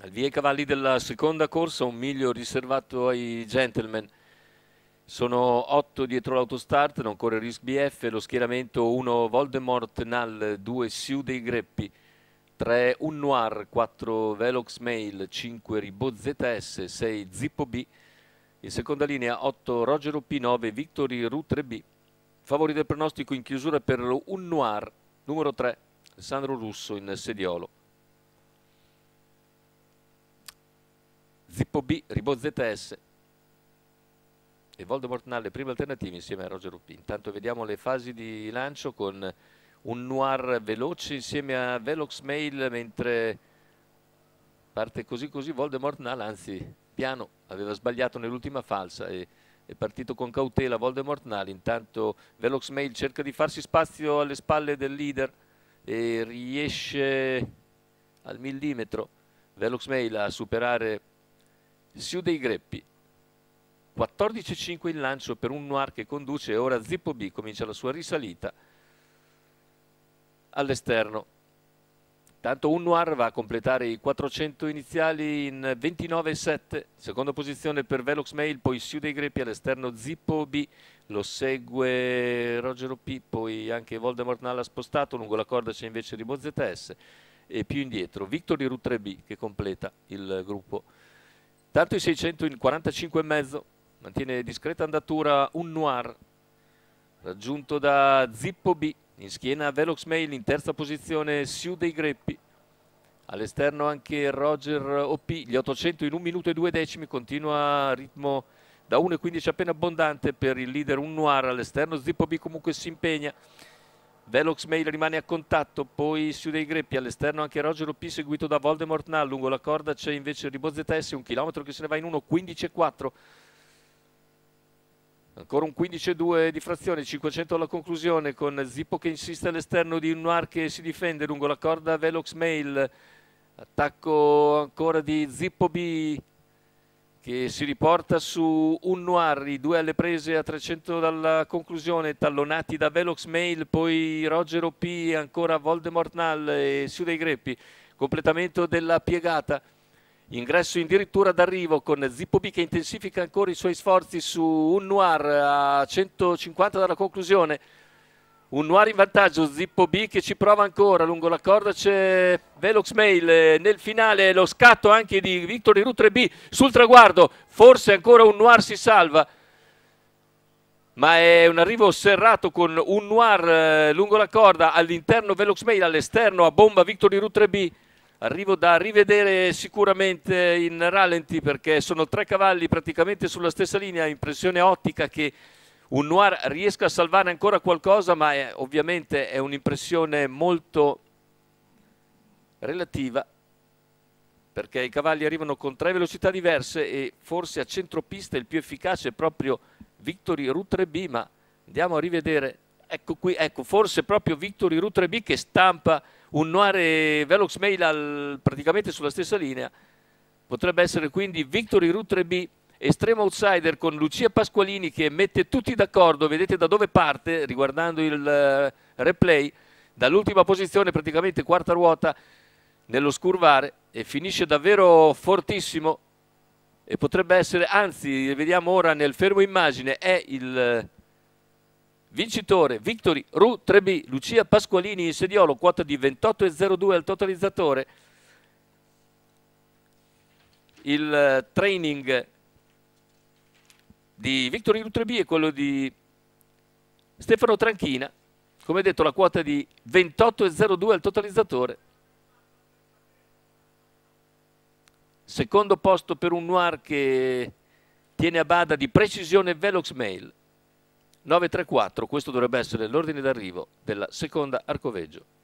Al via i cavalli della seconda corsa, un miglio riservato ai gentleman. Sono 8 dietro l'autostart, non corre Risk BF, lo schieramento 1 Voldemort Nal, 2 Siu dei Greppi, 3 Un Noir, 4 Velox Mail, 5 Ribo ZS, 6 Zippo B, in seconda linea 8 Roger P 9 Victory Ru 3B. favori del pronostico in chiusura per Un Noir, numero 3 Sandro Russo in sediolo. Pippo B, Ribozzetta S e Voldemort Nalle, prime alternativa insieme a Roger Ruppi. Intanto vediamo le fasi di lancio con un noir veloce insieme a Velox Mail mentre parte così così Voldemort Nalle, anzi piano aveva sbagliato nell'ultima falsa e è partito con cautela Voldemort Nalle, intanto Velox Mail cerca di farsi spazio alle spalle del leader e riesce al millimetro Velox Mail a superare Siu dei greppi. 14-5 il lancio per un noir che conduce e ora Zippo B comincia la sua risalita all'esterno. Tanto un noir va a completare i 400 iniziali in 29,7. Seconda posizione per Velox Mail, poi Siu dei greppi all'esterno Zippo B. Lo segue Rogero P, poi anche Voldemort Nalla spostato. Lungo la corda c'è invece Ribo ZS e più indietro Victory Route 3B che completa il gruppo. Tanto i 600 in 45,5, mantiene discreta andatura un noir, raggiunto da Zippo B, in schiena Velox Mail, in terza posizione Siu dei Greppi, all'esterno anche Roger OP, gli 800 in 1 minuto e 2 decimi, continua a ritmo da 1,15 appena abbondante per il leader un noir, all'esterno Zippo B comunque si impegna, Velox Mail rimane a contatto, poi su dei greppi all'esterno anche Rogero P seguito da Voldemort Nall, lungo la corda c'è invece Ribozzetasse, un chilometro che se ne va in 4. Ancora un 15-2 di frazione, 500 alla conclusione con Zippo che insiste all'esterno di Noir che si difende lungo la corda Velox Mail. Attacco ancora di Zippo B che si riporta su un noir, i due alle prese a 300 dalla conclusione, tallonati da Velox Mail, poi Roger P, ancora Voldemort Nall e Su dei Greppi, completamento della piegata, ingresso addirittura d'arrivo con Zippo B che intensifica ancora i suoi sforzi su un noir a 150 dalla conclusione, un Noir in vantaggio, Zippo B che ci prova ancora lungo la corda, c'è Velox Mail eh, nel finale, lo scatto anche di Victor Iru 3B sul traguardo, forse ancora un Noir si salva, ma è un arrivo serrato con un Noir eh, lungo la corda, all'interno Velox Mail, all'esterno a bomba Victor Iru 3B, arrivo da rivedere sicuramente in rallenti perché sono tre cavalli praticamente sulla stessa linea, impressione ottica che un Noir riesca a salvare ancora qualcosa, ma è, ovviamente è un'impressione molto relativa perché i cavalli arrivano con tre velocità diverse e forse a centropista il più efficace è proprio Victory Route 3B, ma andiamo a rivedere, ecco qui, ecco, forse proprio Victory Route 3B che stampa un Noir e Velox Mail al, praticamente sulla stessa linea, potrebbe essere quindi Victory Route 3B Estremo Outsider con Lucia Pasqualini che mette tutti d'accordo, vedete da dove parte riguardando il eh, replay, dall'ultima posizione praticamente quarta ruota nello scurvare e finisce davvero fortissimo e potrebbe essere, anzi vediamo ora nel fermo immagine, è il eh, vincitore Victory Ru 3B, Lucia Pasqualini in sediolo, quota di 28,02 al totalizzatore. Il eh, training di Victor Irutrebi e quello di Stefano Tranchina, come detto la quota di 28,02 al totalizzatore. Secondo posto per un noir che tiene a bada di precisione Velox Mail. 9.34, questo dovrebbe essere l'ordine d'arrivo della seconda arcoveggio.